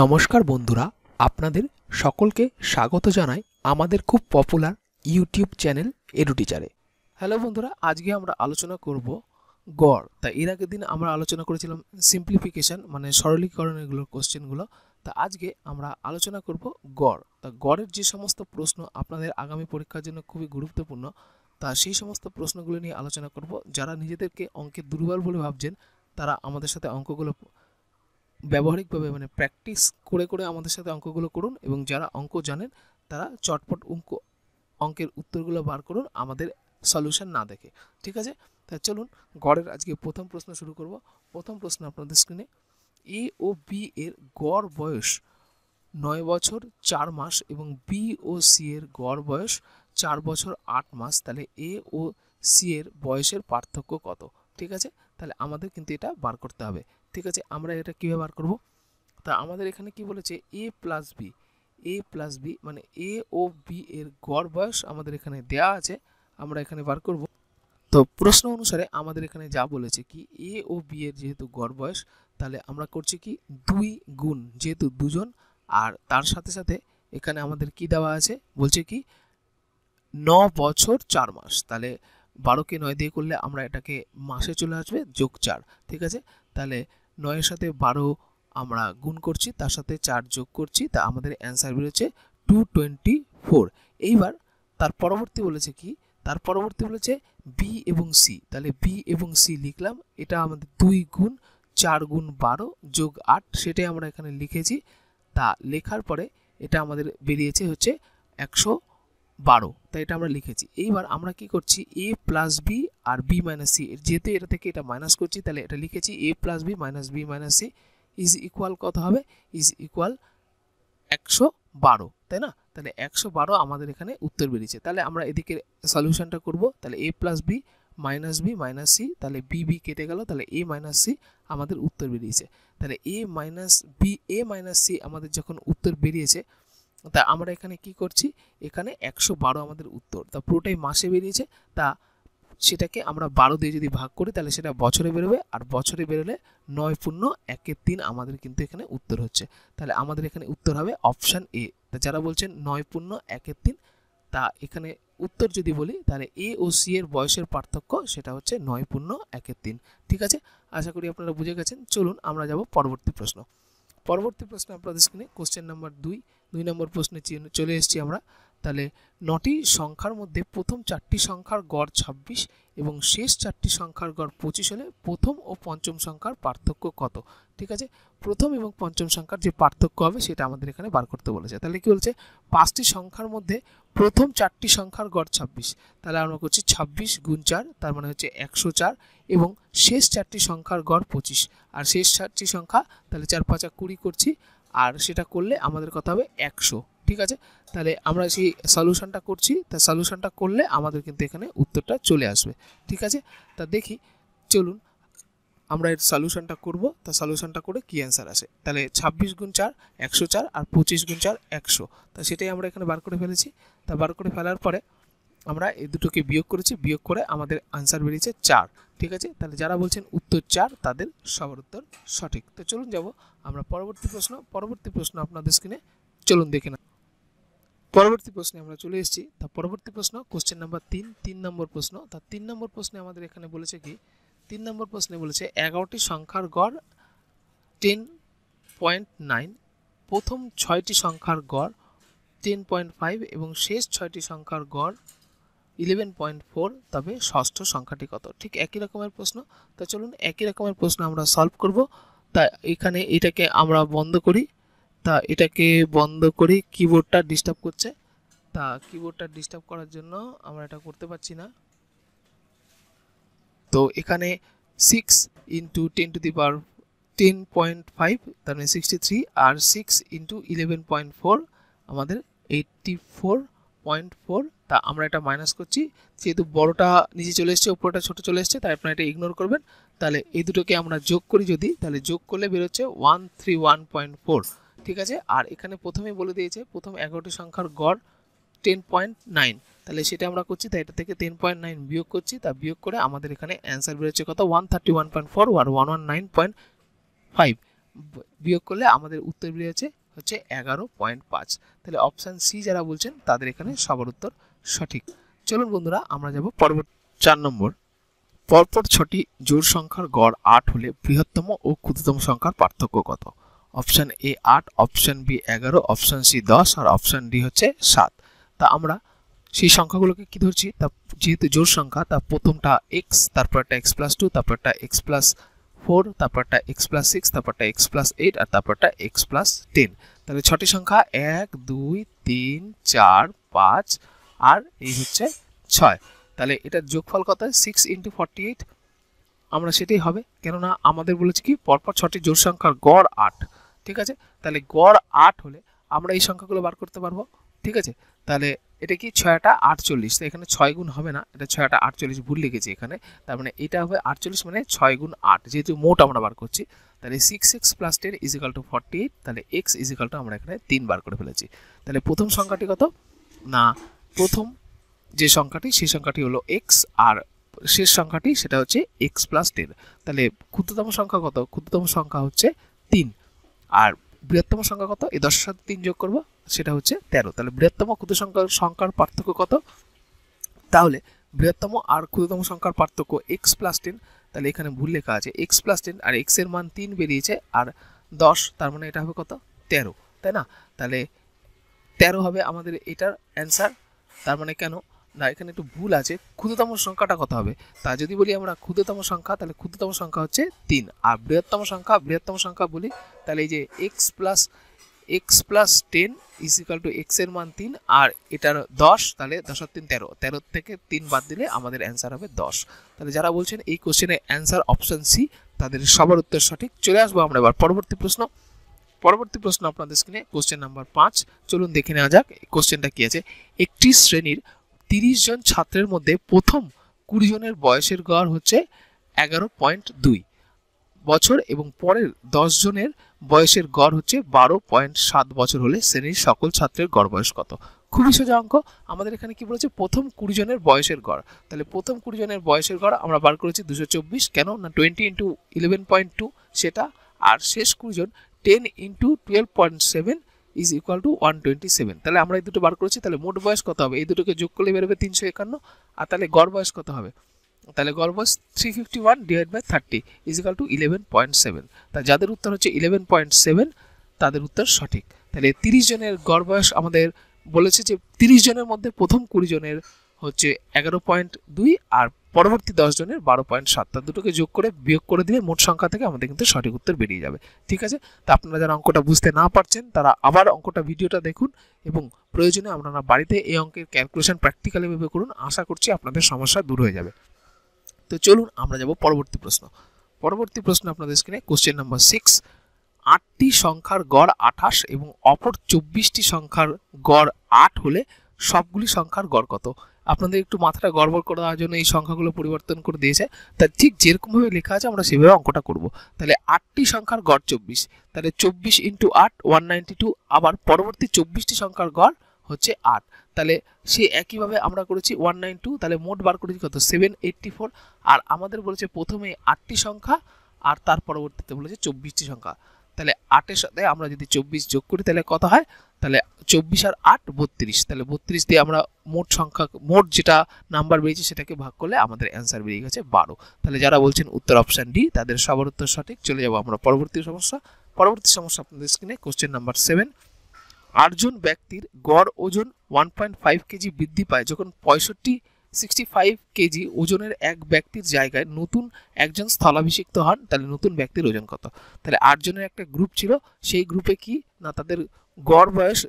নমস্কার বন্ধুরা আপনাদের সকলকে স্বাগত জানাই আমাদের খুব পপুলার ইউটিউব চ্যানেল এডু টিচারে হ্যালো বন্ধুরা আজকে আমরা আলোচনা করব গড় তা এর আগের দিন আমরা আলোচনা করেছিলাম সিম্পলিফিকেশন মানে সরলীকরণ কোশ্চেনগুলো তা আজকে আমরা আলোচনা করব গড় তা গড়ের যে সমস্ত প্রশ্ন আপনাদের আগামী পরীক্ষার জন্য খুবই গুরুত্বপূর্ণ তা সেই সমস্ত প্রশ্নগুলো নিয়ে আলোচনা করব যারা নিজেদেরকে অঙ্কে দুর্বল বলে ভাবছেন তারা আমাদের সাথে অঙ্কগুলো ব্যবহারিকভাবে মানে প্র্যাকটিস করে করে আমাদের সাথে অঙ্কগুলো করুন এবং যারা অঙ্ক জানেন তারা চটপট অঙ্ক অঙ্কের উত্তরগুলো বার করুন আমাদের সলিউশন না দেখে ঠিক আছে তা চলুন গড়ের আজকে প্রথম প্রশ্ন শুরু করব প্রথম প্রশ্ন আপনাদের স্ক্রিনে এ ও বি এর গড় বয়স নয় বছর চার মাস এবং বি ও সি এর গড় বয়স চার বছর আট মাস তাহলে এ ও সি এর বয়সের পার্থক্য কত ঠিক আছে তাহলে আমাদের কিন্তু এটা বার করতে হবে ঠিক আছে আমরা এটা কীভাবে বার করব তা আমাদের এখানে কি বলেছে A plus B A plus B মানে এ ও বি এর গড় বয়স আমাদের এখানে দেয়া আছে আমরা এখানে বার করব তো প্রশ্ন অনুসারে আমাদের এখানে যা বলেছে কি এ ও বি এর যেহেতু গড় বয়স তাহলে আমরা করছি কি দুই গুণ যেহেতু দুজন আর তার সাথে সাথে এখানে আমাদের কি দেওয়া আছে বলছে কি ন বছর চার মাস তাহলে বারোকে নয় দিয়ে করলে আমরা এটাকে মাসে চলে আসবে যোগ চার ঠিক আছে তাহলে নয়ের সাথে বারো আমরা গুণ করছি তার সাথে চার যোগ করছি তা আমাদের অ্যান্সার বেরোচ্ছে টু টোয়েন্টি ফোর এইবার তার পরবর্তী বলেছে কি তার পরবর্তী বলেছে বি এবং সি তাহলে বি এবং সি লিখলাম এটা আমাদের দুই গুণ চার গুণ বারো যোগ আট সেটাই আমরা এখানে লিখেছি তা লেখার পরে এটা আমাদের বেরিয়েছে হচ্ছে একশো বারো তাই এটা আমরা লিখেছি এইবার আমরা কি করছি এ প্লাস বি আর বি মাইনাস সি যেহেতু এটা থেকে এটা মাইনাস করছি তাহলে এটা লিখেছি A plus B minus B minus C is equal কত হবে ইজ ইকুয়াল একশো বারো তাই না তাহলে একশো বারো আমাদের এখানে উত্তর বেরিয়েছে তাহলে আমরা এদিকে সলিউশনটা করব তাহলে এ plus B minus B minus C তাহলে বি বি কেটে গেল তাহলে এ মাইনাস সি আমাদের উত্তর বেরিয়েছে তাহলে এ minus B A minus C আমাদের যখন উত্তর বেরিয়েছে তা আমরা এখানে কি করছি এখানে একশো বারো আমাদের উত্তর তা পুরোটাই মাসে বেরিয়েছে তা সেটাকে আমরা বারো দিয়ে যদি ভাগ করি তাহলে সেটা বছরে বেরোবে আর বছরে বেরোলে নয় পূর্ণ একের তিন আমাদের কিন্তু এখানে উত্তর হচ্ছে তাহলে আমাদের এখানে উত্তর হবে অপশান এ তা যারা বলছেন নয় পূর্ণ একের তিন তা এখানে উত্তর যদি বলি তাহলে এ ও সি এর বয়সের পার্থক্য সেটা হচ্ছে নয় পূর্ণ একের তিন ঠিক আছে আশা করি আপনারা বুঝে গেছেন চলুন আমরা যাব পরবর্তী প্রশ্ন পরবর্তী প্রশ্ন আপনাদের স্ক্রিনে কোশ্চেন নাম্বার দুই দুই নম্বর প্রশ্নে চলে এসেছি আমরা তাহলে নটি সংখ্যার মধ্যে প্রথম চারটি সংখ্যার গড় ২৬ এবং শেষ চারটি সংখ্যার গড় পঁচিশ হলে প্রথম ও পঞ্চম সংখ্যার পার্থক্য কত ঠিক আছে প্রথম এবং পঞ্চম সংখ্যার যে পার্থক্য হবে সেটা আমাদের এখানে বার করতে বলেছে তাহলে কি বলছে পাঁচটি সংখ্যার মধ্যে প্রথম চারটি সংখ্যার গড় ২৬ তাহলে আমরা করছি ২৬ গুণ চার তার মানে হচ্ছে একশো চার এবং শেষ চারটি সংখ্যার গড় পঁচিশ আর শেষ চারটি সংখ্যা তাহলে চার পাঁচা কুড়ি করছি আর সেটা করলে আমাদের কথা হবে একশো ঠিক আছে তাহলে আমরা সেই সলিউশনটা করছি তা সলিউশনটা করলে আমাদের কিন্তু এখানে উত্তরটা চলে আসবে ঠিক আছে তা দেখি চলুন আমরা এর সলিউশনটা করব তা সলিউশনটা করে কী অ্যান্সার আসে তাহলে ছাব্বিশ গুণ চার একশো চার আর পঁচিশ গুণ চার একশো তা সেটাই আমরা এখানে বার করে ফেলেছি তা বার করে ফেলার পরে আমরা এই দুটোকে বিয়োগ করেছি বিয়োগ করে আমাদের আনসার বেরিয়েছে চার ঠিক আছে তাহলে যারা বলছেন উত্তর চার তাদের সবার উত্তর সঠিক তো চলুন যাব আমরা পরবর্তী প্রশ্ন পরবর্তী প্রশ্ন আপনাদের স্ক্রিনে চলুন দেখে না পরবর্তী প্রশ্নে আমরা চলে এসেছি তা পরবর্তী প্রশ্ন কোশ্চেন নাম্বার তিন তিন নম্বর প্রশ্ন তা তিন নম্বর প্রশ্নে আমাদের এখানে বলেছে কি তিন নম্বর প্রশ্নে বলেছে এগারোটি সংখ্যার গড় টেন পয়েন্ট নাইন প্রথম ছয়টি সংখ্যার গড় টেন পয়েন্ট ফাইভ এবং শেষ ছয়টি সংখ্যার গড় ইলেভেন পয়েন্ট ফোর তবে ষষ্ঠ সংখ্যাটি কত ঠিক একই রকমের প্রশ্ন তা চলুন একই রকমের প্রশ্ন আমরা সলভ করব তা এখানে এটাকে আমরা বন্ধ করি তা এটাকে বন্ধ করি কিবোর্ডটা ডিস্টার্ব করছে তা কিবোর্ডটা ডিস্টার্ব করার জন্য আমরা এটা করতে পারছি না তো এখানে six into ten to the power ten point five তার মানে সিক্সটি থ্রি আর six into eleven point four আমাদের এইটটি ফোর পয়েন্ট ফোর তা আমরা এটা মাইনাস করছি যেহেতু বড়টা নিচে চলে এসছে উপরটা ছোট চলে এসছে তাই আপনারা এটা ইগনোর করবেন তাহলে এই দুটোকে আমরা যোগ করি যদি তাহলে যোগ করলে বেরোচ্ছে one three one point four ঠিক আছে আর এখানে প্রথমে বলে দিয়েছে প্রথম এগারোটি সংখ্যার গড় টেন পয়েন্ট নাইন তাহলে সেটা আমরা করছি তাই এটা থেকে টেন পয়েন্ট নাইন বিয়োগ করছি তা বিয়োগ করে আমাদের এখানে অ্যান্সার বেরোচ্ছে কত one thirty one point four আর one one nine point five বিয়োগ করলে আমাদের উত্তর বেরিয়েছে হচ্ছে এগারো পয়েন্ট পাঁচ তাহলে অপশান সি যারা বলছেন তাদের এখানে সবার উত্তর সঠিক চলুন বন্ধুরা আমরা যাব পরবর্তী চার নম্বর পরপর ছটি জোড় সংখ্যার গড় আট হলে বৃহত্তম ও ক্ষুদ্রতম সংখ্যার পার্থক্য কত অপশান এ আট অপশান বি এগারো অপশান সি দশ আর অপশান ডি হচ্ছে সাত তা আমরা সেই সংখ্যাগুলোকে কি ধরছি তা যেহেতু জোর সংখ্যা তা প্রথমটা এক্স তারপর একটা এক্স প্লাস টু তারপরটা এক্স প্লাস ফোর তারপরটা এক্স প্লাস সিক্স তারপরটা এক্স প্লাস এইট আর তারপরটা এক্স প্লাস টেন তাহলে ছটি সংখ্যা এক দুই তিন চার পাঁচ আর এই হচ্ছে ছয় তাহলে এটার যোগফল কত সিক্স ইন্টু ফর্টি এইট আমরা সেটাই হবে কেননা আমাদের বলেছি কি পরপর ছটি জোর সংখ্যার গড় আট ঠিক আছে তাহলে গড় আট হলে আমরা এই সংখ্যাগুলো বার করতে পারবো ঠিক আছে তাহলে এটা কি ছয়টা আটচল্লিশ তো এখানে ছয় গুণ হবে না এটা ছয়টা আটচল্লিশ ভুল লিখেছি এখানে তার মানে এটা হবে আটচল্লিশ মানে ছয় গুণ আট যেহেতু মোট আমরা বার করছি তাহলে six X plus ten equal to forty eight তাহলে এক্স ইজিকাল টু আমরা এখানে তিন বার করে ফেলেছি তাহলে প্রথম সংখ্যাটি কত না প্রথম যে সংখ্যাটি সেই সংখ্যাটি হলো এক্স আর শেষ সংখ্যাটি সেটা হচ্ছে এক্স প্লাস টেন তাহলে ক্ষুদ্রতম সংখ্যা কত ক্ষুদ্রতম সংখ্যা হচ্ছে তিন আর বৃহত্তম সংখ্যা কত এই দশের সাথে তিন যোগ করব সেটা হচ্ছে তেরো তাহলে বৃহত্তম ক্ষুদ্র সংখ্যার সংখ্যার পার্থক্য কত তাহলে বৃহত্তম আর ক্ষুদ্রতম সংখ্যার পার্থক্য এক্স প্লাস টেন তাহলে এখানে ভুল লেখা আছে এক্স প্লাস টেন আর এক্স এর মান তিন বেরিয়েছে আর দশ তার মানে এটা হবে কত তেরো তাই না তাহলে তেরো হবে আমাদের এটার অ্যান্সার তার মানে কেন না এখানে একটু ভুল আছে ক্ষুদ্রতম সংখ্যাটা কত হবে তা যদি বলি আমরা ক্ষুদ্রতম সংখ্যা তাহলে ক্ষুদ্রতম সংখ্যা হচ্ছে তিন আর বৃহত্তম সংখ্যা বৃহত্তম সংখ্যা বলি তাহলে এই যে X plus X plus ten is equal to এক্সের মান তিন আর এটার দশ তাহলে দশের তিন তেরো তেরো থেকে তিন বাদ দিলে আমাদের অ্যান্সার হবে দশ তাহলে যারা বলছেন এই কোশ্চেনের অ্যান্সার অপশান সি তাদের সবার উত্তর সঠিক চলে আসবো আমরা এবার পরবর্তী প্রশ্ন পরবর্তী প্রশ্ন আপনাদের স্ক্রিনে কোশ্চেন নাম্বার পাঁচ চলুন দেখে নেওয়া যাক কোশ্চেনটা কি আছে একটি শ্রেণীর তিরিশ জন ছাত্রের মধ্যে প্রথম কুড়ি জনের বয়সের গড় হচ্ছে এগারো পয়েন্ট দুই বছর এবং পরের দশ জনের বয়সের গড় হচ্ছে বারো পয়েন্ট সাত বছর হলে শ্রেণীর সকল ছাত্রের গড় বয়স কত খুবই সোজা অঙ্ক আমাদের এখানে কি বলেছে প্রথম কুড়ি জনের বয়সের গড় তাহলে প্রথম কুড়ি জনের বয়সের গড় আমরা বার করেছি দুশো চব্বিশ কেন না twenty into eleven point two সেটা আর শেষ কুড়ি জন ten into twelve point seven is equal to one twenty seven তাহলে আমরা এই দুটো বার করেছি তাহলে মোট বয়স কত হবে এই দুটোকে যোগ করলে বেরোবে তিনশো একান্ন আর তাহলে গড় বয়স কত হবে তাহলে গড় বয়স three fifty one divide by thirty is equal to eleven point seven তা যাদের উত্তর হচ্ছে ইলেভেন পয়েন্ট সেভেন তাদের উত্তর সঠিক তাহলে তিরিশ জনের গড় বয়স আমাদের বলেছে যে তিরিশ জনের মধ্যে প্রথম কুড়ি জনের হচ্ছে এগারো পয়েন্ট দুই আর পরবর্তী দশ জনের বারো পয়েন্ট সাতটা দুটোকে যোগ করে বিয়োগ করে দিলে মোট সংখ্যা থেকে আমাদের কিন্তু সঠিক উত্তর বেরিয়ে যাবে ঠিক আছে তা আপনারা যারা অঙ্কটা বুঝতে না পারছেন তারা আবার অঙ্কটা ভিডিওটা দেখুন এবং প্রয়োজনে আপনারা বাড়িতে এই অঙ্কের ক্যালকুলেশন প্র্যাকটিক্যালি ভেবে করুন আশা করছি আপনাদের সমস্যা দূর হয়ে যাবে তো চলুন আমরা যাব পরবর্তী প্রশ্ন পরবর্তী প্রশ্ন আপনাদের স্ক্রিনে কোশ্চেন নাম্বার সিক্স আটটি সংখ্যার গড় আঠাশ এবং অপর চব্বিশটি সংখ্যার গড় আট হলে সবগুলি সংখ্যার গড় কত আপনাদের একটু মাথাটা গড়বড় করে দেওয়ার জন্য এই সংখ্যাগুলো পরিবর্তন করে দিয়েছে তা ঠিক যেরকমভাবে লেখা আছে আমরা সেভাবে অঙ্কটা করব তাহলে আটটি সংখ্যার গড় চব্বিশ তাহলে চব্বিশ ইন্টু আট ওয়ান নাইনটি টু আবার পরবর্তী চব্বিশটি সংখ্যার গড় হচ্ছে আট তাহলে সে একইভাবে আমরা করেছি ওয়ান নাইন টু তাহলে মোট বার করেছি কত সেভেন এইটটি ফোর আর আমাদের বলেছে প্রথমে আটটি সংখ্যা আর তার পরবর্তীতে বলেছে চব্বিশটি সংখ্যা তাহলে আটের সাথে আমরা যদি চব্বিশ যোগ করি তাহলে কত হয় তাহলে চব্বিশ আর আট বত্রিশ তাহলে বত্রিশ দিয়ে আমরা মোট সংখ্যা মোট যেটা নাম্বার বেরিয়েছে সেটাকে ভাগ করলে আমাদের অ্যান্সার বেরিয়ে গেছে বারো তাহলে যারা বলছেন উত্তর অপশান ডি তাদের সবার উত্তর সঠিক চলে যাবো আমরা পরবর্তী সমস্যা পরবর্তী সমস্যা আপনাদের স্ক্রিনে কোশ্চেন নাম্বার সেভেন আটজন ব্যক্তির গড় ওজন ওয়ান পয়েন্ট ফাইভ কেজি বৃদ্ধি পায় যখন পঁয়ষট্টি সিক্সটি ফাইভ কেজি ওজনের এক ব্যক্তির জায়গায় নতুন একজন স্থলাভিষিক্ত হন তাহলে নতুন ব্যক্তির ওজন কত তাহলে আটজনের একটা গ্রুপ ছিল সেই গ্রুপে কি না তাদের গড় বয়স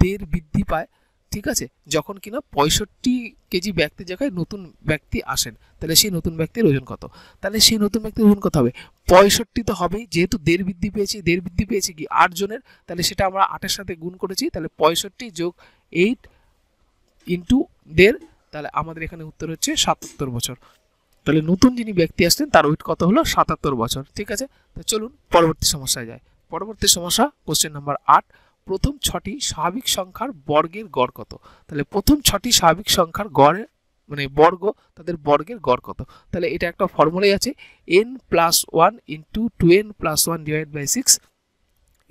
দেড় বৃদ্ধি পায় ঠিক আছে যখন কিনা পঁয়ষট্টি কেজি ব্যক্তির জায়গায় নতুন ব্যক্তি আসেন তাহলে সেই নতুন ব্যক্তির ওজন কত তাহলে সেই নতুন ব্যক্তির ওজন কত হবে পঁয়ষট্টি তো হবেই যেহেতু দেড় বৃদ্ধি পেয়েছি দেড় বৃদ্ধি পেয়েছি কি আটজনের তাহলে সেটা আমরা আটের সাথে গুণ করেছি তাহলে পঁয়ষট্টি যোগ এইট ইন্টু দেড় তাহলে আমাদের এখানে উত্তর হচ্ছে সাতাত্তর বছর তাহলে নতুন যিনি ব্যক্তি আসছেন তার ওয়েট কত হলো সাতাত্তর বছর ঠিক আছে তা চলুন পরবর্তী সমস্যায় যায় পরবর্তী সমস্যা কোশ্চেন নাম্বার আট প্রথম ছটি স্বাভাবিক সংখ্যার বর্গের গড় কত তাহলে প্রথম ছটি স্বাভাবিক সংখ্যার গড়ের মানে বর্গ তাদের বর্গের গড় কত তাহলে এটা একটা ফর্মুলাই আছে n plus one into two n plus one divide by six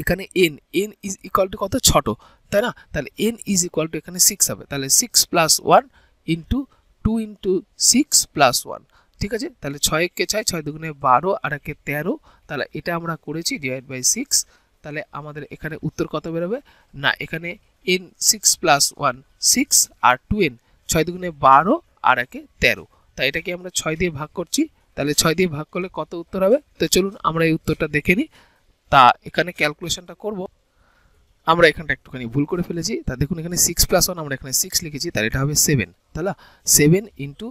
এখানে n n is equal to কত ছটো তাই না তাহলে এন ইজ ইকুয়াল টু এখানে সিক্স হবে তাহলে six plus one into two into six plus one ঠিক আছে তাহলে ছয় কে ছয় ছয় দুগুণে বারো আর একে তেরো তাহলে এটা আমরা করেছি ডিভাইড বাই সিক্স তাহলে আমাদের এখানে উত্তর কত বেরোবে না এখানে n six plus one six আর টু এন ছয় দুগুণে বারো আর একে তেরো তাই এটাকে আমরা ছয় দিয়ে ভাগ করছি তাহলে ছয় দিয়ে ভাগ করলে কত উত্তর হবে তো চলুন আমরা এই উত্তরটা দেখে নিই তা এখানে ক্যালকুলেশনটা করব আমরা এখানটা একটুখানি ভুল করে ফেলেছি তা দেখুন এখানে সিক্স প্লাস ওয়ান আমরা এখানে সিক্স লিখেছি তাহলে এটা হবে সেভেন তাহলে সেভেন ইন্টু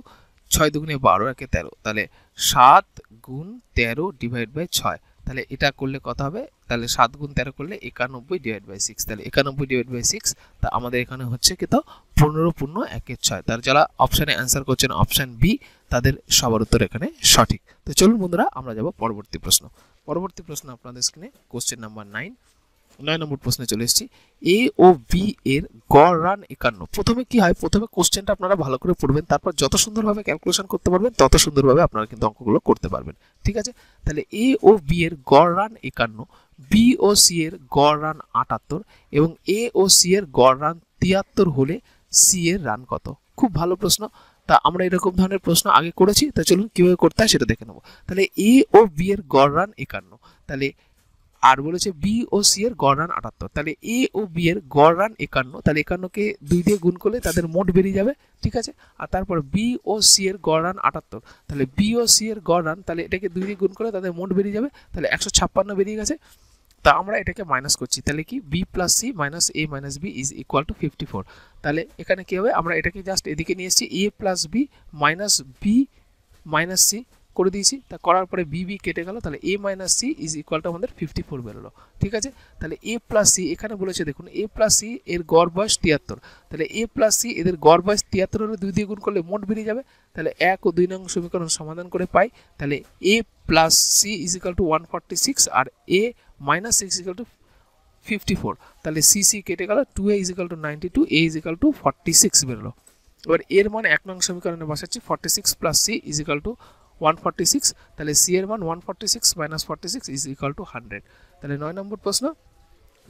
ছয় দুগুণে বারো একে তেরো তাহলে সাত গুণ তেরো ডিভাইড বাই ছয় তাহলে এটা করলে কত হবে তাহলে সাত গুণ তেরো করলে একানব্বই ডিভাইড বাই সিক্স তাহলে একানব্বই ডিভাইড বাই সিক্স তা আমাদের এখানে হচ্ছে কি তো পনেরো পূর্ণ একের ছয় তার যারা অপশানে অ্যান্সার করছেন অপশান বি তাদের সবার উত্তর এখানে সঠিক তো চলুন বন্ধুরা আমরা যাব পরবর্তী প্রশ্ন পরবর্তী প্রশ্ন আপনাদের স্ক্রিনে কোশ্চেন নাম্বার নাইন নয় নম্বর প্রশ্নে চলে এসেছি এ ও বি এর গড় রান একান্ন প্রথমে কি হয় প্রথমে কোশ্চেনটা আপনারা ভালো করে পড়বেন তারপর যত সুন্দরভাবে ক্যালকুলেশন করতে পারবেন তত সুন্দরভাবে আপনারা কিন্তু অঙ্কগুলো করতে পারবেন ঠিক আছে তাহলে এ ও বি এর গড় রান একান্ন বি ও সি এর গড় রান আটাত্তর এবং এ ও সি এর গড় রান তিয়াত্তর হলে সি এর রান কত খুব ভালো প্রশ্ন তা আমরা এরকম ধরনের প্রশ্ন আগে করেছি তা চলুন কীভাবে করতে হয় সেটা দেখে নেবো তাহলে এ ও বি এর গড় রান একান্ন তাহলে আর বলেছে বি ও সি এর গড় রান আটাত্তর তাহলে এ ও বি এর গড় রান একান্ন তাহলে একান্নকে দুই দিয়ে গুণ করলে তাদের মোট বেরিয়ে যাবে ঠিক আছে আর তারপর বি ও সি এর গড় রান আটাত্তর তাহলে বি ও সি এর গড় রান তাহলে এটাকে দুই দিয়ে গুণ করলে তাদের মোট বেরিয়ে যাবে তাহলে একশো ছাপ্পান্ন বেরিয়ে গেছে তা আমরা এটাকে মাইনাস করছি তাহলে কি b plus c minus a minus b is equal to fifty four তাহলে এখানে কী হবে আমরা এটাকে জাস্ট এদিকে নিয়ে এসেছি a plus B minus B minus c করে দিয়েছি তা করার পরে বি বি কেটে গেল তাহলে এ মাইনাস সি ইজ ইকুয়ালটা আমাদের ফিফটি ফোর বেরোলো ঠিক আছে তাহলে এ প্লাস সি এখানে বলেছে দেখুন এ প্লাস সি এর গড় বয়স তিয়াত্তর তাহলে এ প্লাস সি এদের গড় বয়স তিয়াত্তর হলে দুই দিয়ে গুণ করলে মোট বেরিয়ে যাবে তাহলে এক ও দুই নং সমীকরণ সমাধান করে পাই তাহলে এ plus c is equal to one forty six আর a minus six equal to fifty four তাহলে সি সি কেটে গেল two a is equal to ninety two a is equal to forty six বেরোলো এবার এর মানে এক নং সমীকরণে বসাচ্ছি forty six plus c is equal to one six তাহলে সি এর মান one forty six minus forty six is equal to hundred তাহলে নয় নম্বর প্রশ্ন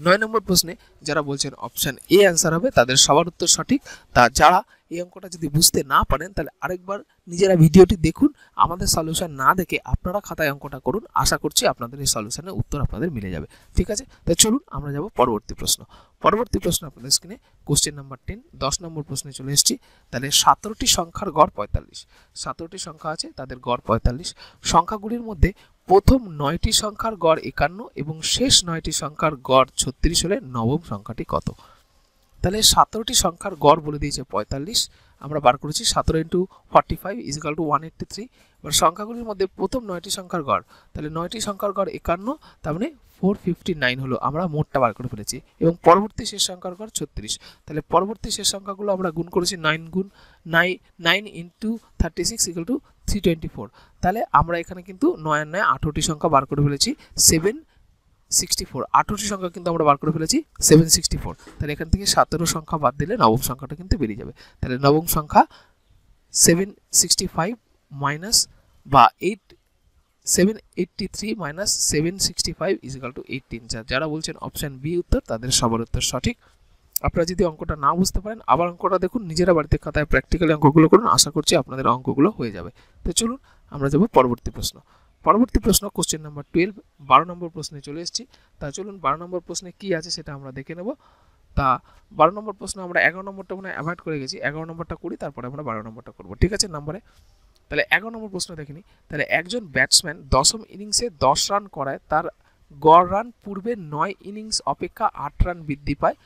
নয় নম্বর প্রশ্নে যারা বলছেন অপশান এ आंसर হবে তাদের সবার উত্তর সঠিক তা যারা এই অঙ্কটা যদি বুঝতে না পারেন তাহলে আরেকবার নিজেরা ভিডিওটি দেখুন আমাদের সলিউশন না দেখে আপনারা খাতায় অঙ্কটা করুন আশা করছি আপনাদের এই সলিউশনের উত্তর আপনাদের মিলে যাবে ঠিক আছে তাই চলুন আমরা যাব পরবর্তী প্রশ্ন পরবর্তী প্রশ্ন আপনাদের স্ক্রিনে কোশ্চেন নাম্বার টেন দশ নম্বর প্রশ্নে চলে এসেছি তাহলে সতেরোটি সংখ্যার গড় পঁয়তাল্লিশ সতেরোটি সংখ্যা আছে তাদের গড় পঁয়তাল্লিশ সংখ্যাগুলির মধ্যে প্রথম নয়টি সংখ্যার গড় একান্ন এবং শেষ নয়টি সংখ্যার গড় ছত্রিশ হলে নবম সংখ্যাটি কত তাহলে সতেরোটি সংখ্যার গড় বলে দিয়েছে পঁয়তাল্লিশ আমরা বার করেছি সতেরো into forty five is equal to one eighty three এবার সংখ্যাগুলির মধ্যে প্রথম নয়টি সংখ্যার গড় তাহলে নয়টি সংখ্যার গড় একান্ন তার মানে ফোর ফিফটি নাইন হলো আমরা মোটটা বার করে ফেলেছি এবং পরবর্তী শেষ সংখ্যার গড় ছত্রিশ তাহলে পরবর্তী শেষ সংখ্যাগুলো আমরা গুণ করেছি নাইন গুণ nine nine into thirty six equal to three twenty four তাহলে আমরা এখানে কিন্তু নয় নয় আঠেরোটি সংখ্যা বার করে ফেলেছি সেভেন সিক্সটি ফোর আঠেরোটি সংখ্যা কিন্তু আমরা বার করে ফেলেছি সেভেন সিক্সটি ফোর তাহলে এখান থেকে সতেরো সংখ্যা বাদ দিলে নবম সংখ্যাটা কিন্তু বেরিয়ে যাবে তাহলে নবম সংখ্যা সেভেন সিক্সটি ফাইভ মাইনাস বা eight seven eighty three minus seven sixty five is equal to eighteen যারা বলছেন অপশান বি উত্তর তাদের সবার উত্তর সঠিক আপনারা যদি অঙ্কটা না বুঝতে পারেন আবার অঙ্কটা দেখুন নিজেরা বাড়িতে খাতায় প্র্যাকটিক্যালি অঙ্কগুলো করুন আশা করছি আপনাদের অঙ্কগুলো হয়ে যাবে তো চলুন আমরা যাবো পরবর্তী প্রশ্ন পরবর্তী প্রশ্ন কোশ্চেন নাম্বার টুয়েলভ বারো নম্বর প্রশ্নে চলে এসেছি তা চলুন বারো নম্বর প্রশ্নে কি আছে সেটা আমরা দেখে নেব তা বারো নম্বর প্রশ্ন আমরা এগারো নম্বরটা মানে অ্যাভয়েড করে গেছি এগারো নম্বরটা করি তারপরে আমরা বারো নম্বরটা করবো ঠিক আছে নম্বরে তাহলে এগারো নম্বর প্রশ্ন দেখিনি তাহলে একজন ব্যাটসম্যান দশম ইনিংসে দশ রান করায় তার গড় রান পূর্বে নয় ইনিংস অপেক্ষা আট রান বৃদ্ধি পায়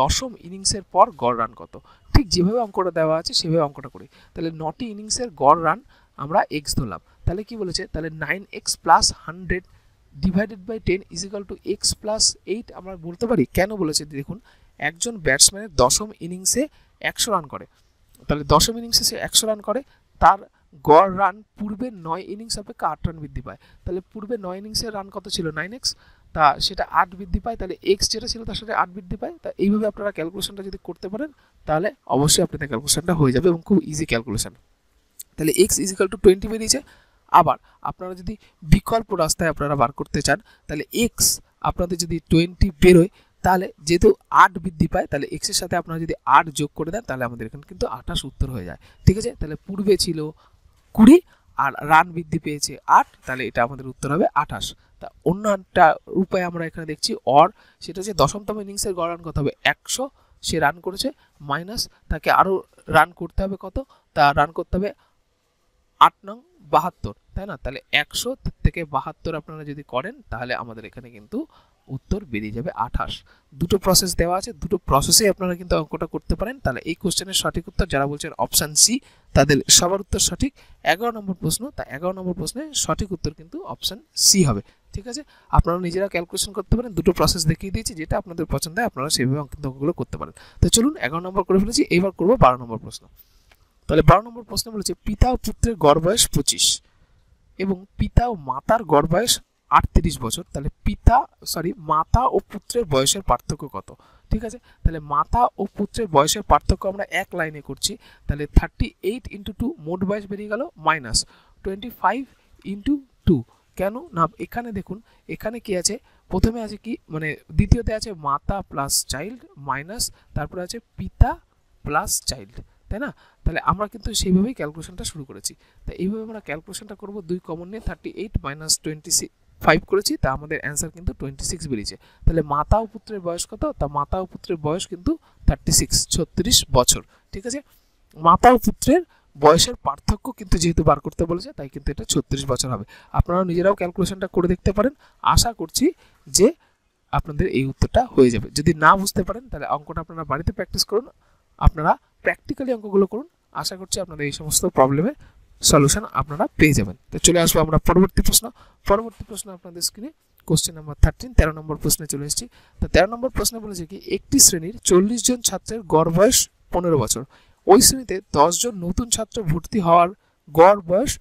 দশম ইনিংসের পর গড় রান কত ঠিক যেভাবে অঙ্কটা দেওয়া আছে সেভাবে অঙ্কটা করি তাহলে নটি ইনিংসের গড় রান আমরা এক্স ধরলাম তাহলে কি বলেছে তাহলে nine x plus hundred divided by ten is equal to x plus eight আমরা বলতে পারি কেন বলেছে দেখুন একজন ব্যাটসম্যানের দশম ইনিংসে একশো রান করে তাহলে দশম ইনিংসে সে একশো রান করে তার গড় রান পূর্বে নয় ইনিংস অপেক্ষা আট রান বৃদ্ধি পায় তাহলে পূর্বে নয় ইনিংসের রান কত ছিল নাইন এক্স তা সেটা আট বৃদ্ধি পায় তাহলে এক্স যেটা ছিল তার সাথে আট বৃদ্ধি পায় তা এইভাবে আপনারা ক্যালকুলেশনটা যদি করতে পারেন তাহলে অবশ্যই আপনাদের ক্যালকুলেশনটা হয়ে যাবে এবং খুব ইজি ক্যালকুলেশন তাহলে এক্স ইজিক্যাল টু টোয়েন্টি বেরিয়েছে আবার আপনারা যদি বিকল্প রাস্তায় আপনারা বার করতে চান তাহলে এক্স আপনাদের যদি টোয়েন্টি বেরোয় তাহলে যেহেতু আট বৃদ্ধি পায় তাহলে এক্সের সাথে আপনারা যদি আট যোগ করে দেন তাহলে আমাদের এখানে কিন্তু আঠাশ উত্তর হয়ে যায় ঠিক আছে তাহলে পূর্বে ছিল কুড়ি আর রান বৃদ্ধি পেয়েছে আট তাহলে এটা আমাদের উত্তর হবে আঠাশ তা অন্য একটা উপায় আমরা এখানে দেখছি অর সেটা হচ্ছে দশমতম ইনিংসের গড় রান কত হবে একশো সে রান করেছে মাইনাস তাকে আরও রান করতে হবে কত তা রান করতে হবে আট নং বাহাত্তর তাই না তাহলে একশো থেকে বাহাত্তর আপনারা যদি করেন তাহলে আমাদের এখানে কিন্তু উত্তর বেরিয়ে যাবে আঠাশ দুটো প্রসেস দেওয়া আছে দুটো প্রসেসে আপনারা কিন্তু অঙ্কটা করতে পারেন তাহলে এই কোশ্চেনের সঠিক উত্তর যারা বলছেন অপশান সি তাদের সবার উত্তর সঠিক এগারো নম্বর প্রশ্ন তা এগারো নম্বর প্রশ্নের সঠিক উত্তর কিন্তু অপশান সি হবে ঠিক আছে আপনারা নিজেরা ক্যালকুলেশন করতে পারেন দুটো প্রসেস দেখিয়ে দিয়েছি যেটা আপনাদের পছন্দ হয় আপনারা সেভাবে অঙ্কিত অঙ্কগুলো করতে পারেন তো চলুন এগারো নম্বর করে ফেলেছি এবার করবো বারো নম্বর প্রশ্ন তাহলে বারো নম্বর প্রশ্ন বলেছে পিতা ও পুত্রের গড় বয়স পঁচিশ এবং পিতা ও মাতার গড় বয়স আটত্রিশ বছর তাহলে পিতা সরি মাতা ও পুত্রের বয়সের পার্থক্য কত ঠিক আছে তাহলে মাতা ও পুত্রের বয়সের পার্থক্য আমরা এক লাইনে করছি তাহলে থার্টি এইট ইন্টু টু মোট বয়স বেরিয়ে গেল minus twenty five into two কেন না এখানে দেখুন এখানে কি আছে প্রথমে আছে কি মানে দ্বিতীয়তে আছে মাতা প্লাস চাইল্ড মাইনাস তারপরে আছে পিতা প্লাস চাইল্ড তাই না তাহলে আমরা কিন্তু সেইভাবেই ক্যালকুলেশনটা শুরু করেছি তা এইভাবে আমরা ক্যালকুলেশনটা করব দুই কমন নিয়ে thirty eight minus twenty five করেছি তা আমাদের অ্যান্সার কিন্তু টোয়েন্টি সিক্স বেরিয়েছে তাহলে মাতা ও পুত্রের বয়স কত তা মাতা ও পুত্রের বয়স কিন্তু থার্টি সিক্স ছত্রিশ বছর ঠিক আছে মাতা ও পুত্রের বয়সের পার্থক্য কিন্তু যেহেতু বার করতে বলেছে তাই কিন্তু এটা ছত্রিশ বছর হবে আপনারা নিজেরাও ক্যালকুলেশনটা করে দেখতে পারেন আশা করছি যে আপনাদের এই উত্তরটা হয়ে যাবে যদি না বুঝতে পারেন তাহলে অঙ্কটা আপনারা বাড়িতে প্র্যাকটিস করুন আপনারা প্র্যাকটিক্যালি অঙ্কগুলো করুন আশা করছি আপনারা এই সমস্ত প্রবলেমের সলিউশন আপনারা পেয়ে যাবেন তো চলে আসবো আমরা পরবর্তী প্রশ্ন পরবর্তী প্রশ্ন আপনাদের স্ক্রিনে কোশ্চেন নাম্বার থার্টিন তেরো নম্বর প্রশ্নে চলে এসেছি তো তেরো নম্বর প্রশ্নে বলেছে কি একটি শ্রেণীর চল্লিশ জন ছাত্রের গড় বয়স পনেরো বছর ওই শ্রেণীতে দশজন নতুন ছাত্র ভর্তি হওয়ার গড় বয়স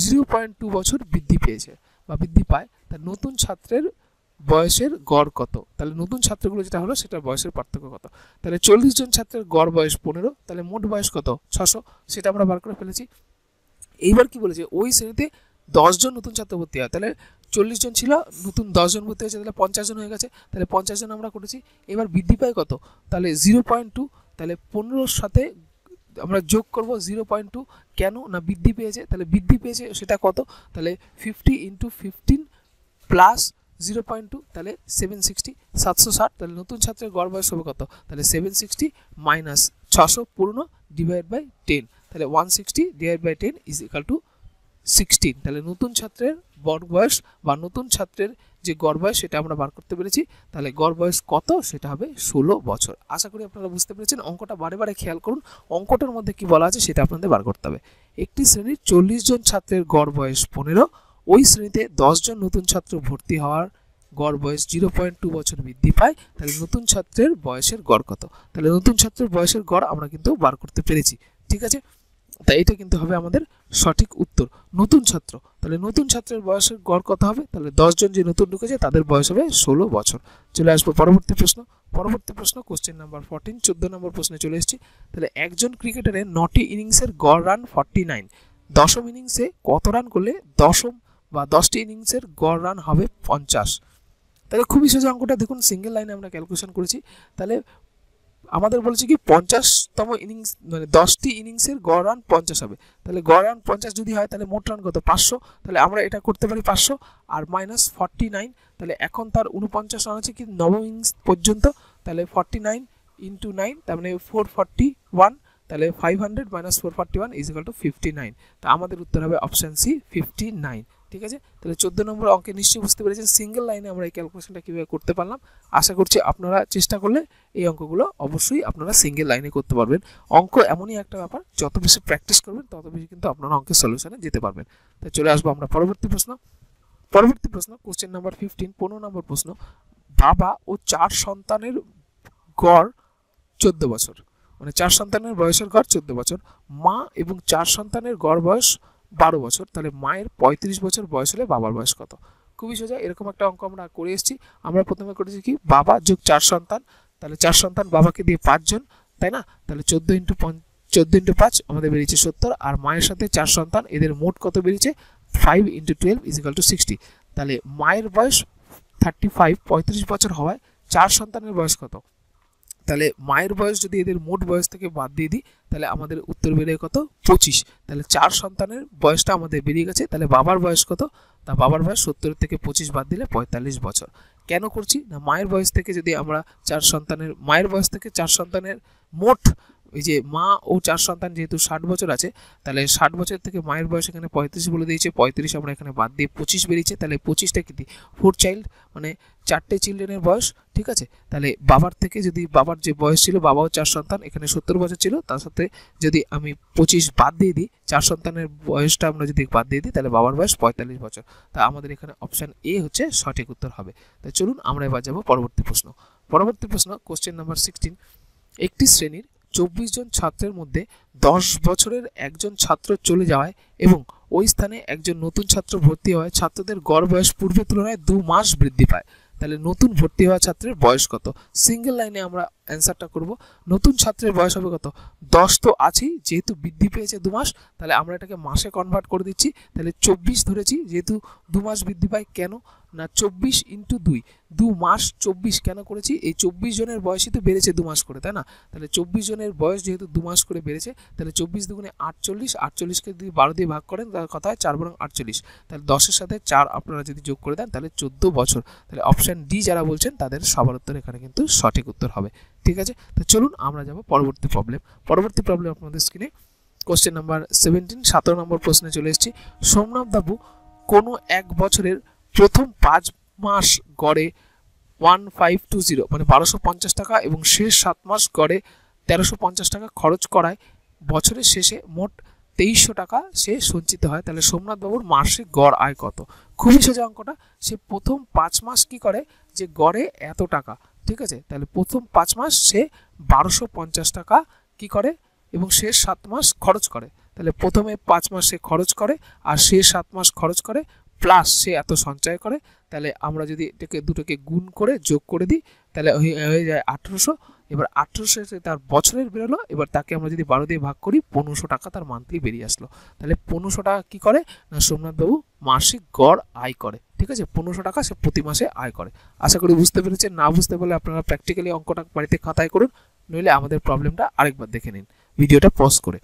জিরো পয়েন্ট টু বছর বৃদ্ধি পেয়েছে বা বৃদ্ধি পায় তা নতুন ছাত্রের বয়সের গড় কত তাহলে নতুন ছাত্রগুলো যেটা হলো সেটা বয়সের পার্থক্য কত তাহলে চল্লিশ জন ছাত্রের গড় বয়স পনেরো তাহলে মোট বয়স কত ছশো সেটা আমরা বার করে ফেলেছি এইবার কি বলেছে ওই শ্রেণীতে দশজন নতুন ছাত্র ভর্তি হয় তাহলে চল্লিশ জন ছিল নতুন দশজন ভর্তি হয়েছে তাহলে পঞ্চাশ জন হয়ে গেছে তাহলে পঞ্চাশ জন আমরা করেছি এবার বৃদ্ধি পায় কত তাহলে জিরো পয়েন্ট টু তাহলে পনেরোর সাথে আমরা যোগ করব জিরো পয়েন্ট টু কেন না বৃদ্ধি পেয়েছে তাহলে বৃদ্ধি পেয়েছে সেটা কত তাহলে fifty into fifteen plus zero point two তাহলে সেভেন সিক্সটি সাতশো ষাট তাহলে নতুন ছাত্রের গড় বয়স হবে কত তাহলে সেভেন সিক্সটি মাইনাস ছশো পুরনো ডিভাইড বাই টেন তাহলে one sixty divide by ten is equal to sixteen তাহলে নতুন ছাত্রের গড় বয়স বা নতুন ছাত্রের যে গড় বয়স সেটা আমরা বার করতে পেরেছি তাহলে গড় বয়স কত সেটা হবে ষোলো বছর আশা করি আপনারা বুঝতে পেরেছেন অঙ্কটা বারে বারে খেয়াল করুন অঙ্কটার মধ্যে কি বলা আছে সেটা আপনাদের বার করতে হবে একটি শ্রেণীর চল্লিশ জন ছাত্রের গড় বয়স পনেরো ওই শ্রেণীতে দশজন নতুন ছাত্র ভর্তি হওয়ার গড় বয়স জিরো পয়েন্ট টু বছর বৃদ্ধি পায় তাহলে নতুন ছাত্রের বয়সের গড় কত তাহলে নতুন ছাত্রের বয়সের গড় আমরা কিন্তু বার করতে পেরেছি ঠিক আছে তাই এটা কিন্তু হবে আমাদের সঠিক উত্তর নতুন ছাত্র তাহলে নতুন ছাত্রের বয়সের গড় কত হবে তাহলে দশজন যে নতুন ঢুকেছে তাদের বয়স হবে ষোলো বছর চলে আসবো পরবর্তী প্রশ্ন পরবর্তী প্রশ্ন কোশ্চেন নাম্বার ফোরটিন চোদ্দ নম্বর প্রশ্নে চলে এসেছি তাহলে একজন ক্রিকেটারের নটি ইনিংসের গড় রান ফর্টি নাইন দশম ইনিংসে কত রান করলে দশম বা দশটি ইনিংসের গড় রান হবে পঞ্চাশ তাহলে খুবই সোজা অঙ্কটা দেখুন সিঙ্গেল লাইনে আমরা ক্যালকুলেশন করেছি তাহলে আমাদের বলেছে কি পঞ্চাশতম ইনিংস মানে দশটি ইনিংসের গড় রান পঞ্চাশ হবে তাহলে গড় রান পঞ্চাশ যদি হয় তাহলে মোট রান কত পাঁচশো তাহলে আমরা এটা করতে পারি পাঁচশো আর মাইনাস ফর্টি নাইন তাহলে এখন তার উনপঞ্চাশ রান আছে কি নবম ইনিংস পর্যন্ত তাহলে ফর্টি নাইন ইন্টু নাইন তার মানে ফোর ফর্টি ওয়ান তাহলে five hundred minus four forty one is two fifty nine তা আমাদের উত্তর হবে অপশান সি ফিফটি নাইন ঠিক আছে তাহলে চোদ্দো নম্বর অঙ্কে নিশ্চয়ই বুঝতে পেরেছেন সিঙ্গেল লাইনে আমরা এই ক্যালকুলেশনটা কীভাবে করতে পারলাম আশা করছি আপনারা চেষ্টা করলে এই অঙ্কগুলো অবশ্যই আপনারা সিঙ্গেল লাইনে করতে পারবেন অঙ্ক এমনই একটা ব্যাপার যত বেশি প্র্যাকটিস করবেন তত বেশি কিন্তু আপনারা অঙ্কের সলিউশনে যেতে পারবেন তাই চলে আসবো আমরা পরবর্তী প্রশ্ন পরবর্তী প্রশ্ন কোশ্চেন নাম্বার ফিফটিন পনেরো নম্বর প্রশ্ন বাবা ও চার সন্তানের গড় চোদ্দ বছর মানে চার সন্তানের বয়সের গড় চোদ্দ বছর মা এবং চার সন্তানের গড় বয়স বারো বছর তাহলে মায়ের পঁয়ত্রিশ বছর বয়স হলে বাবার বয়স কত খুবই সোজা এরকম একটা অঙ্ক আমরা করে এসেছি আমরা প্রথমে করেছি কি বাবা যোগ চার সন্তান তাহলে চার সন্তান বাবাকে দিয়ে পাঁচজন তাই না তাহলে চোদ্দো ইন্টু চোদ্দ ইন্টু পাঁচ আমাদের বেরিয়েছে সত্তর আর মায়ের সাথে চার সন্তান এদের মোট কত বেরিয়েছে five into twelve is equal to sixty তাহলে মায়ের বয়স থার্টি ফাইভ পঁয়ত্রিশ বছর হওয়ায় চার সন্তানের বয়স কত তাহলে মায়ের বয়স যদি এদের মোট বয়স থেকে বাদ দিয়ে দিই তাহলে আমাদের উত্তর বেরিয়ে কত পঁচিশ তাহলে চার সন্তানের বয়সটা আমাদের বেরিয়ে গেছে তাহলে বাবার বয়স কত তা বাবার বয়স সত্তর থেকে পঁচিশ বাদ দিলে পঁয়তাল্লিশ বছর কেন করছি না মায়ের বয়স থেকে যদি আমরা চার সন্তানের মায়ের বয়স থেকে চার সন্তানের মোট ওই যে মা ও চার সন্তান যেহেতু ষাট বছর আছে তাহলে ষাট বছর থেকে মায়ের বয়স এখানে পঁয়ত্রিশ বলে দিয়েছে পঁয়ত্রিশ আমরা এখানে বাদ দিয়ে পঁচিশ বেরিয়েছে তাহলে পঁচিশটা কী ফোর চাইল্ড মানে চারটে চিলড্রেনের বয়স ঠিক আছে তাহলে বাবার থেকে যদি বাবার যে বয়স ছিল বাবাও চার সন্তান এখানে সত্তর বছর ছিল তার সাথে যদি আমি পঁচিশ বাদ দিয়ে দিই চার সন্তানের বয়সটা আমরা যদি বাদ দিয়ে দিই তাহলে বাবার বয়স পঁয়তাল্লিশ বছর তা আমাদের এখানে অপশান এ হচ্ছে সঠিক উত্তর হবে তাই চলুন আমরা এবার যাবো পরবর্তী প্রশ্ন পরবর্তী প্রশ্ন কোশ্চেন নাম্বার সিক্সটিন একটি শ্রেণীর চব্বিশ জন ছাত্রের মধ্যে দশ বছরের একজন ছাত্র চলে যাওয়ায় এবং ওই স্থানে একজন নতুন ছাত্র ভর্তি হওয়ায় ছাত্রদের গড় বয়স পূর্বের তুলনায় দু মাস বৃদ্ধি পায় তাহলে নতুন ভর্তি হওয়া ছাত্রের বয়স কত সিঙ্গেল লাইনে আমরা অ্যান্সারটা করব নতুন ছাত্রের বয়স হবে কত দশ তো আছেই যেহেতু বৃদ্ধি পেয়েছে দু মাস তাহলে আমরা এটাকে মাসে কনভার্ট করে দিচ্ছি তাহলে চব্বিশ ধরেছি যেহেতু দু মাস বৃদ্ধি পায় কেন না চব্বিশ ইন্টু দুই দু মাস চব্বিশ কেন করেছি এই চব্বিশ জনের বয়সই তো বেড়েছে দু মাস করে তাই না তাহলে চব্বিশ জনের বয়স যেহেতু দু মাস করে বেড়েছে তাহলে চব্বিশ দুগুণে আটচল্লিশ আটচল্লিশকে যদি বারো দিয়ে ভাগ করেন তার কথা হয় চার বরং আটচল্লিশ তাহলে দশের সাথে চার আপনারা যদি যোগ করে দেন তাহলে চোদ্দো বছর তাহলে অপশান ডি যারা বলছেন তাদের সবার উত্তর এখানে কিন্তু সঠিক উত্তর হবে ঠিক আছে তো চলুন আমরা যাব পরবর্তী প্রবলেম পরবর্তী প্রবলেম আপনাদের স্ক্রিনে কোশ্চেন নাম্বার সেভেন্টিন সতেরো নম্বর প্রশ্নে চলে এসেছি সোমনাথ বাবু কোনো এক বছরের প্রথম পাঁচ মাস গড়ে ওয়ান ফাইভ টু জিরো মানে বারোশো পঞ্চাশ টাকা এবং শেষ সাত মাস গড়ে তেরোশো পঞ্চাশ টাকা খরচ করায় বছরের শেষে মোট তেইশশো টাকা সে সঞ্চিত হয় তাহলে সোমনাথ বাবুর মাসিক গড় আয় কত খুবই সোজা অঙ্কটা সে প্রথম পাঁচ মাস কি করে যে গড়ে এত টাকা ঠিক আছে তাহলে প্রথম পাঁচ মাস সে বারোশো পঞ্চাশ টাকা কি করে এবং সে সাত মাস খরচ করে তাহলে প্রথমে পাঁচ মাস সে খরচ করে আর সে সাত মাস খরচ করে প্লাস সে এত সঞ্চয় করে তাহলে আমরা যদি এটাকে দুটোকে গুণ করে যোগ করে দিই তাহলে হয়ে যায় আঠেরোশো এবার আঠেরোশো তার বছরের বেরোলো এবার তাকে আমরা যদি বারো দিয়ে ভাগ করি পনেরোশো টাকা তার মান্থলি বেরিয়ে আসলো তাহলে পনেরোশো টাকা কী করে না সোমনাথবাবু মাসিক গড় আয় করে ঠিক আছে পনেরোশো টাকা সে প্রতি মাসে আয় করে আশা করি বুঝতে পেরেছেন না বুঝতে পারলে আপনারা প্র্যাকটিক্যালি অঙ্কটা বাড়িতে খাতায় করুন নইলে আমাদের প্রবলেমটা আরেকবার দেখে নিন ভিডিওটা পজ করে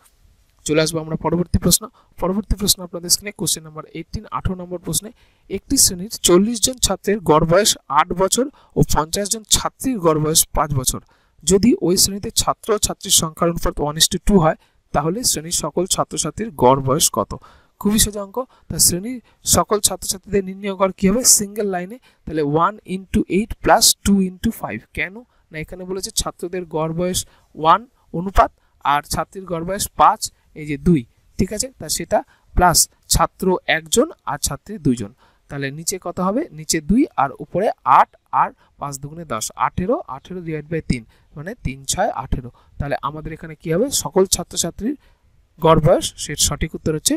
চলে আসবো আমরা পরবর্তী প্রশ্ন পরবর্তী প্রশ্ন আপনাদের স্ক্রিনে কোশ্চেন নাম্বার এইটিন আঠারো নম্বর প্রশ্নে একটি শ্রেণীর চল্লিশ জন ছাত্রের গড় বয়স আট বছর ও পঞ্চাশ জন ছাত্রীর গড় বয়স পাঁচ বছর যদি ওই শ্রেণীতে ছাত্র ছাত্রীর সংখ্যার অনুপাত ওয়ান ইস টু টু হয় তাহলে শ্রেণীর সকল ছাত্রছাত্রীর গড় বয়স কত খুবই সোজা অঙ্ক তা শ্রেণীর সকল ছাত্রছাত্রীদের নির্ণয় গড় কী হবে সিঙ্গেল লাইনে তাহলে one into eight plus two into five কেন না এখানে বলেছে ছাত্রদের গড় বয়স ওয়ান অনুপাত আর ছাত্রীর গড় বয়স পাঁচ এই যে দুই ঠিক আছে তা সেটা প্লাস ছাত্র একজন আর ছাত্রী দুজন তাহলে নিচে কত হবে নিচে দুই আর উপরে আট আর পাঁচ দুগুণে দশ আঠেরো আঠেরো ডিভাইড বাই তিন মানে তিন ছয় আঠেরো তাহলে আমাদের এখানে কি হবে সকল ছাত্রছাত্রীর গড় বয়স সে সঠিক উত্তর হচ্ছে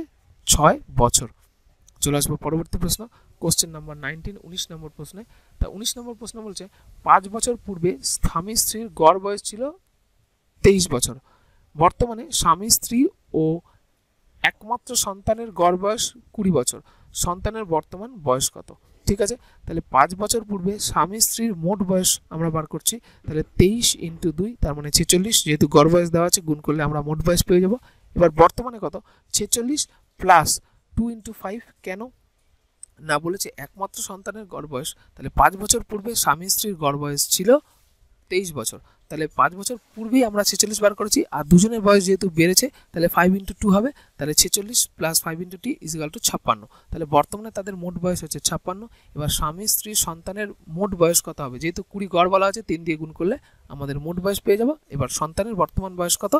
ছয় বছর চলে আসবো পরবর্তী প্রশ্ন কোশ্চেন নাম্বার নাইনটিন উনিশ নম্বর প্রশ্নে তা উনিশ নম্বর প্রশ্ন বলছে পাঁচ বছর পূর্বে স্বামী স্ত্রীর গড় বয়স ছিল তেইশ বছর বর্তমানে স্বামী স্ত্রী ও একমাত্র সন্তানের গড় বয়স কুড়ি বছর সন্তানের বর্তমান বয়স কত ঠিক আছে তাহলে পাঁচ বছর পূর্বে স্বামী স্ত্রীর মোট বয়স আমরা বার করছি তাহলে তেইশ ইন্টু দুই তার মানে ছেচল্লিশ যেহেতু গড় বয়স দেওয়া আছে গুণ করলে আমরা মোট বয়স পেয়ে যাব এবার বর্তমানে কত ছেচল্লিশ প্লাস টু ইন্টু ফাইভ কেন না বলেছে একমাত্র সন্তানের গড় বয়স তাহলে পাঁচ বছর পূর্বে স্বামী স্ত্রীর গড় বয়স ছিল তেইশ বছর তাহলে পাঁচ বছর পূর্বেই আমরা ছেচল্লিশ বার করেছি আর দুজনের বয়স যেহেতু বেড়েছে তাহলে ফাইভ ইন্টু টু হবে তাহলে ছেচল্লিশ plus five into two is equal to ছাপ্পান্ন তাহলে বর্তমানে তাদের মোট বয়স হচ্ছে ছাপ্পান্ন এবার স্বামী স্ত্রী সন্তানের মোট বয়স কত হবে যেহেতু কুড়ি গড় বলা আছে তিন দিয়ে গুণ করলে আমাদের মোট বয়স পেয়ে যাবো এবার সন্তানের বর্তমান বয়স কত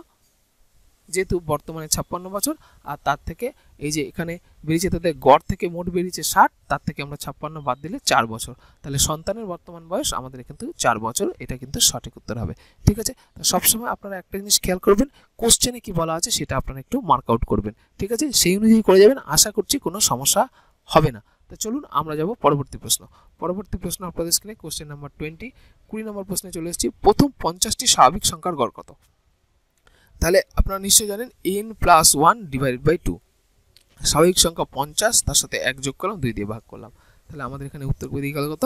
যেহেতু বর্তমানে ছাপ্পান্ন বছর আর তার থেকে এই যে এখানে বেরিয়েছে তাদের গড় থেকে মোট বেরিয়েছে ষাট তার থেকে আমরা ছাপ্পান্ন বাদ দিলে চার বছর তাহলে সন্তানের বর্তমান বয়স আমাদের কিন্তু চার বছর এটা কিন্তু সঠিক উত্তর হবে ঠিক আছে সবসময় আপনারা একটা জিনিস খেয়াল করবেন কোশ্চেনে কি বলা আছে সেটা আপনারা একটু মার্ক আউট করবেন ঠিক আছে সেই অনুযায়ী করে যাবেন আশা করছি কোনো সমস্যা হবে না তো চলুন আমরা যাব পরবর্তী প্রশ্ন পরবর্তী প্রশ্ন আপনাদের স্ক্রিনে কোশ্চেন নাম্বার টোয়েন্টি কুড়ি নম্বর প্রশ্নে চলে এসেছি প্রথম পঞ্চাশটি স্বাভাবিক সংখ্যার গড় কত তাহলে আপনারা নিশ্চয়ই জানেন n plus one divided by two স্বাভাবিক সংখ্যা পঞ্চাশ তার সাথে এক যোগ করলাম দুই দিয়ে ভাগ করলাম তাহলে আমাদের এখানে উত্তর দিয়ে গেল কত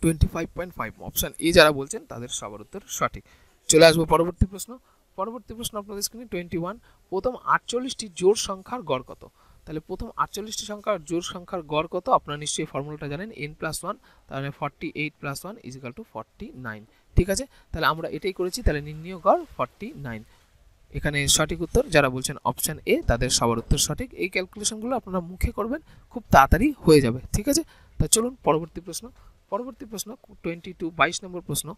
twenty five point five option A যারা বলছেন তাদের সবার উত্তর সঠিক চলে আসবো পরবর্তী প্রশ্ন পরবর্তী প্রশ্ন আপনাদের স্ক্রিনে টোয়েন্টি ওয়ান প্রথম আটচল্লিশটি জোর সংখ্যার গড় কত তাহলে প্রথম আটচল্লিশটি সংখ্যার জোর সংখ্যার গড় কত আপনারা নিশ্চয়ই ফর্মুলাটা জানেন এন প্লাস ওয়ান তাহলে forty eight plus one is equal to forty nine ঠিক আছে তাহলে আমরা এটাই করেছি তাহলে নির্ণীয় গড় ফর্টি নাইন এখানে সঠিক উত্তর যারা বলছেন অপশান এ তাদের সবার উত্তর সঠিক এই ক্যালকুলেশনগুলো আপনারা মুখে করবেন খুব তাড়াতাড়ি হয়ে যাবে ঠিক আছে তা চলুন পরবর্তী প্রশ্ন পরবর্তী প্রশ্ন টোয়েন্টি টু বাইশ নম্বর প্রশ্ন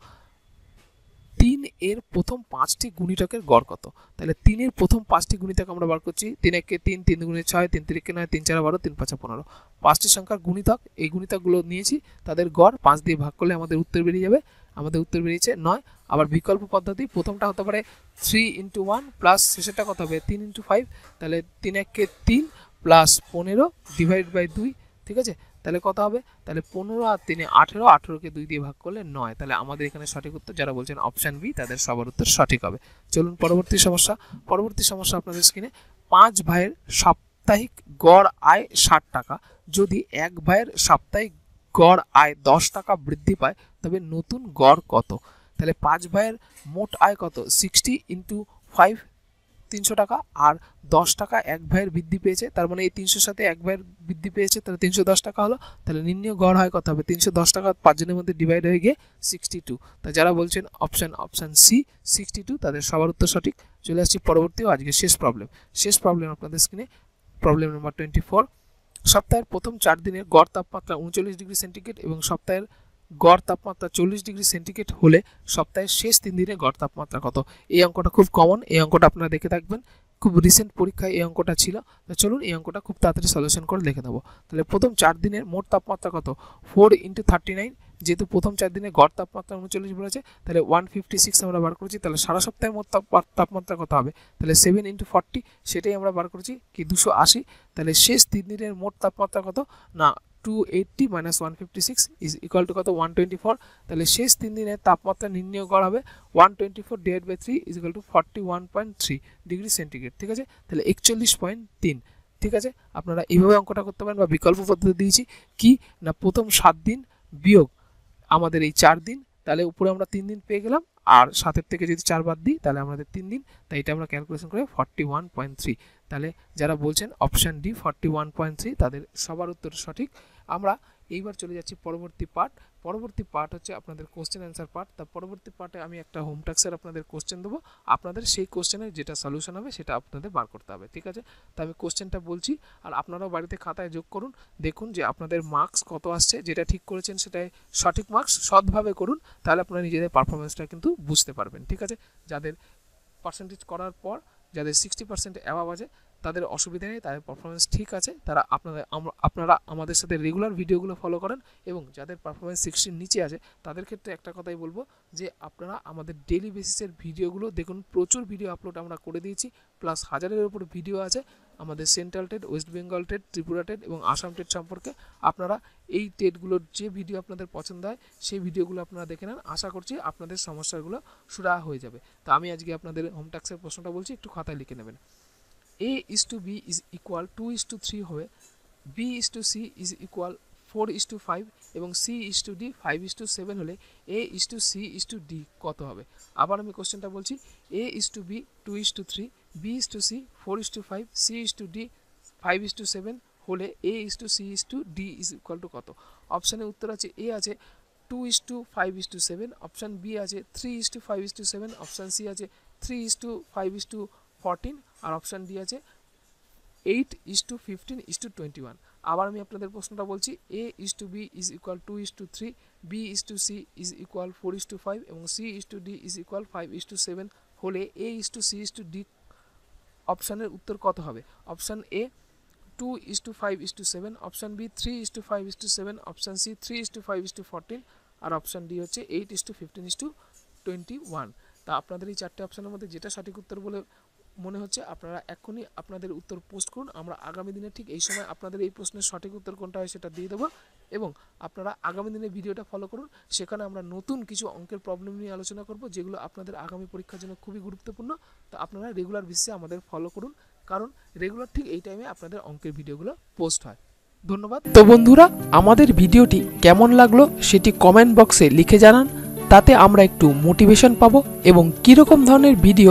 তিন এর প্রথম পাঁচটি গুণিতকের গড় কত তাহলে তিনের প্রথম পাঁচটি গুণিতক আমরা বার করছি তিন একে তিন তিন গুণে ছয় তিন তিরিকে নয় তিন চার বারো তিন পাঁচ পনেরো পাঁচটি সংখ্যার গুণিতক এই গুণিতকগুলো নিয়েছি তাদের গড় পাঁচ দিয়ে ভাগ করলে আমাদের উত্তর বেরিয়ে যাবে আমাদের উত্তর বেরিয়েছে নয় আবার বিকল্প পদ্ধতি প্রথমটা হতে পারে থ্রি ইন্টু ওয়ান প্লাস শেষেরটা কত হবে তিন ইন্টু ফাইভ তাহলে তিন এককে তিন প্লাস পনেরো ডিভাইড বাই দুই ঠিক আছে তাহলে কত হবে তাহলে পনেরো আর তিনে আঠেরো আঠেরোকে দুই দিয়ে ভাগ করলে নয় তাহলে আমাদের এখানে সঠিক উত্তর যারা বলছেন অপশান বি তাদের সবার উত্তর সঠিক হবে চলুন পরবর্তী সমস্যা পরবর্তী সমস্যা আপনাদের স্ক্রিনে পাঁচ ভাইয়ের সাপ্তাহিক গড় আয় ষাট টাকা যদি এক ভাইয়ের সাপ্তাহিক গড় আয় দশ টাকা বৃদ্ধি পায় তবে নতুন গড় কত তাহলে পাঁচ ভাইয়ের মোট আয় কত সিক্সটি ইন্টু ফাইভ তিনশো টাকা আর দশ টাকা এক ভাইয়ের বৃদ্ধি পেয়েছে তার মানে এই তিনশোর সাথে এক ভাইয়ের বৃদ্ধি পেয়েছে তাহলে তিনশো দশ টাকা হলো তাহলে নিম্নীয় গড় হয় কত হবে তিনশো দশ টাকা পাঁচজনের মধ্যে ডিভাইড হয়ে গিয়ে সিক্সটি টু তা যারা বলছেন option option C sixty two তাদের সবার উত্তর সঠিক চলে আসছি পরবর্তী আজকে শেষ প্রবলেম শেষ প্রবলেম আপনাদের স্ক্রিনে প্রবলেম নাম্বার টোয়েন্টি ফোর সপ্তাহের প্রথম চার দিনের গড় তাপমাত্রা উনচল্লিশ ডিগ্রি সেন্টিগ্রেড এবং সপ্তাহের গড় তাপমাত্রা চল্লিশ ডিগ্রি সেন্টিগ্রেড হলে সপ্তাহের শেষ তিন দিনে গড় তাপমাত্রা কত এই অঙ্কটা খুব কমন এই অঙ্কটা আপনারা দেখে থাকবেন খুব রিসেন্ট পরীক্ষায় এই অঙ্কটা ছিল তো চলুন এই অঙ্কটা খুব তাড়াতাড়ি সলিউশন করে দেখে নেবো তাহলে প্রথম চার দিনের মোট তাপমাত্রা কত ফোর ইন্টু থার্টি নাইন যেহেতু প্রথম চার দিনে গড় তাপমাত্রা উনচল্লিশ বলেছে তাহলে ওয়ান ফিফটি সিক্স আমরা বার করেছি তাহলে সারা সপ্তাহের মোট তাপমাত্রা কত হবে তাহলে সেভেন ইন্টু ফর্টি সেটাই আমরা বার করেছি কি দুশো আশি তাহলে শেষ তিন দিনের মোট তাপমাত্রা কত না two eighty minus one fifty six is equal to কত ওয়ান টোয়েন্টি ফোর তাহলে শেষ তিন দিনের তাপমাত্রা নির্ণয় করা হবে one twenty four divide by three is equal to forty one point three degree centigrade ঠিক আছে তাহলে একচল্লিশ পয়েন্ট তিন ঠিক আছে আপনারা এইভাবে অঙ্কটা করতে পারেন বা বিকল্প পদ্ধতি দিয়েছি কি না প্রথম সাত দিন বিয়োগ আমাদের এই চার দিন তাহলে উপরে আমরা তিন দিন পেয়ে গেলাম আর সাতের থেকে যদি চার বাদ দিই তাহলে আমাদের তিন দিন তাই এটা আমরা ক্যালকুলেশন করে ফর্টি ওয়ান পয়েন্ট থ্রি তাহলে যারা বলছেন option D forty one point three তাদের সবার উত্তর সঠিক আমরা এইবার চলে যাচ্ছি পরবর্তী পার্ট পরবর্তী পার্ট হচ্ছে আপনাদের কোশ্চেন অ্যান্সার পার্ট তা পরবর্তী পার্টে আমি একটা হোম ট্যাক্সের আপনাদের কোশ্চেন দেবো আপনাদের সেই কোশ্চেনের যেটা সলিউশন হবে সেটা আপনাদের বার করতে হবে ঠিক আছে তা আমি কোশ্চেনটা বলছি আর আপনারাও বাড়িতে খাতায় যোগ করুন দেখুন যে আপনাদের মার্কস কত আসছে যেটা ঠিক করেছেন সেটাই সঠিক মার্কস সৎভাবে করুন তাহলে আপনারা নিজেদের পারফরমেন্সটা কিন্তু বুঝতে পারবেন ঠিক আছে যাদের পার্সেন্টেজ করার পর যাদের সিক্সটি পার্সেন্ট অ্যাভাব আছে তাদের অসুবিধা নেই তাদের পারফরমেন্স ঠিক আছে তারা আপনাদের আপনারা আমাদের সাথে রেগুলার ভিডিওগুলো ফলো করেন এবং যাদের পারফরমেন্স সিক্সটির নিচে আছে তাদের ক্ষেত্রে একটা কথাই বলবো যে আপনারা আমাদের ডেলি বেসিসের ভিডিওগুলো দেখুন প্রচুর ভিডিও আপলোড আমরা করে দিয়েছি প্লাস হাজারের ওপর ভিডিও আছে আমাদের central TET West Bengal TET Tripura TET এবং আসাম টেট সম্পর্কে আপনারা এই টেটগুলোর যে ভিডিও আপনাদের পছন্দ হয় সেই ভিডিওগুলো আপনারা দেখে নেন আশা করছি আপনাদের সমস্যাগুলো সুরা হয়ে যাবে তো আমি আজকে আপনাদের হোম ট্যাক্সের প্রশ্নটা বলছি একটু খাতায় লিখে নেবেন A is to B is equal to is to three হবে B is to C is equal four is to five এবং C is to D five is to seven হলে এ is to C is to D কত হবে আবার আমি কোশ্চেনটা বলছি এ is to B two is to three B is to C four is to five C is to D five is to seven হলে এ is to C is to d is equal to কত অপশানের উত্তর আছে A আছে two is to five is to seven option B আছে three is to five is to seven option C আছে three is to five is to fourteen আর option দিয়ে আছে eight is to fifteen is to twenty one আবার আমি আপনাদের প্রশ্নটা বলছি এ is to B is equal to is to three B is to C is equal four is to five এবং C is to d is equal five is to seven হলে এ is to C is to d অপশানের উত্তর কত হবে option A two is to five is to seven option B three is to five is to seven option C three is to five is to fourteen আর option D হচ্ছে eight is to fifteen is to twenty one তা আপনাদের এই চারটে অপশানের মধ্যে যেটা সঠিক উত্তর বলে মনে হচ্ছে আপনারা এখনই আপনাদের উত্তর পোস্ট করুন আমরা আগামী দিনে ঠিক এই সময় আপনাদের এই প্রশ্নের সঠিক উত্তর কোনটা হয় সেটা দিয়ে দেবো এবং আপনারা আগামী দিনে ভিডিওটা ফলো করুন সেখানে আমরা নতুন কিছু অঙ্কের প্রবলেম নিয়ে আলোচনা করব যেগুলো আপনাদের আগামী পরীক্ষার জন্য খুবই গুরুত্বপূর্ণ তো আপনারা রেগুলার বিশ্বে আমাদের ফলো করুন কারণ রেগুলার ঠিক এই টাইমে আপনাদের অঙ্কের ভিডিওগুলো পোস্ট হয় ধন্যবাদ তো বন্ধুরা আমাদের ভিডিওটি কেমন লাগলো সেটি কমেন্ট বক্সে লিখে জানান তাতে আমরা একটু মোটিভেশন পাবো এবং কীরকম ধরনের ভিডিও